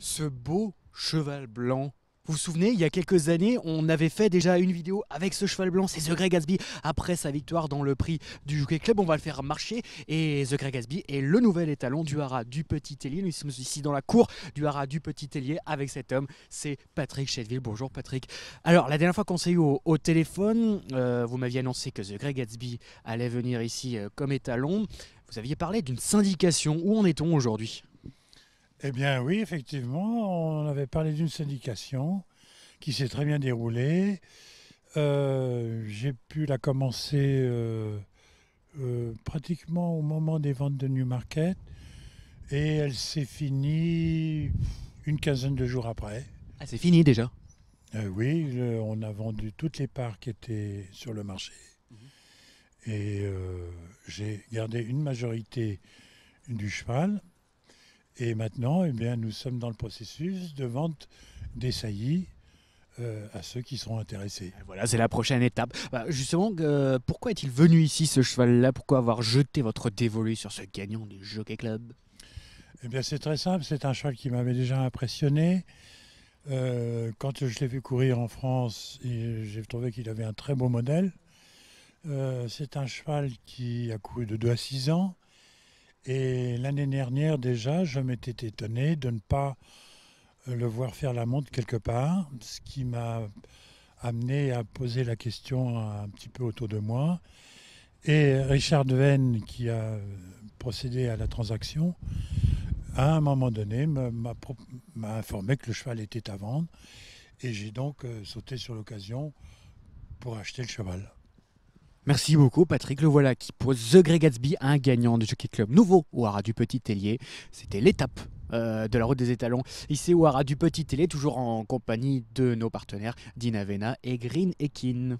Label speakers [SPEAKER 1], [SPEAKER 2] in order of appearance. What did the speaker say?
[SPEAKER 1] ce beau cheval blanc. Vous vous souvenez, il y a quelques années, on avait fait déjà une vidéo avec ce cheval blanc, c'est The Grey Gatsby, après sa victoire dans le prix du Jockey Club, on va le faire marcher, et The Grey Gatsby est le nouvel étalon du haras du Petit Tellier, nous sommes ici dans la cour du haras du Petit Tellier avec cet homme, c'est Patrick Chedville, bonjour Patrick. Alors, la dernière fois qu'on s'est eu au, téléphone, euh, vous m'aviez annoncé que The Grey Gatsby allait venir ici
[SPEAKER 2] euh, comme étalon, vous aviez parlé d'une syndication, où en est-on aujourd'hui eh bien oui, effectivement, on avait parlé d'une syndication qui s'est très bien déroulée. Euh, j'ai pu la commencer euh, euh, pratiquement au moment des ventes de Newmarket et elle s'est finie une quinzaine de jours après. Ah, c'est fini déjà Oui, on a vendu toutes les parts qui étaient sur le marché. Mhm. Et j'ai gardé une majorité du cheval et maintenant, eh bien, nous sommes dans le processus de vente des saillies euh, à ceux qui seront intéressés. Voilà, c'est la
[SPEAKER 1] prochaine étape. Bah, justement, euh, pourquoi est-il venu ici, ce cheval-là Pourquoi avoir jeté votre dévolu sur ce gagnant du Jockey Club
[SPEAKER 2] Eh bien, c'est très simple. C'est un cheval qui m'avait déjà impressionné. Euh, quand je l'ai vu courir en France, j'ai trouvé qu'il avait un très beau modèle. c'est un cheval qui a couru de 2 à 6 ans, et l'année dernière déjà, je m'étais étonné de ne pas euh, le voir faire la montre quelque part, ce qui m'a amené à poser la question un petit peu autour de moi. Et Richard Venn, qui a procédé à la transaction, à un moment donné, m'a informé que le cheval était à vendre. Et j'ai donc euh, sauté sur l'occasion pour acheter le cheval.
[SPEAKER 1] Merci beaucoup Patrick, le voilà qui pose The Great Gatsby, un gagnant du Jockey Club nouveau au du Petit Tellier. C'était l'étape euh, de la route des étalons ici au Haras du Petit Tellier, toujours en compagnie de nos partenaires Dinavena et Green Ekin.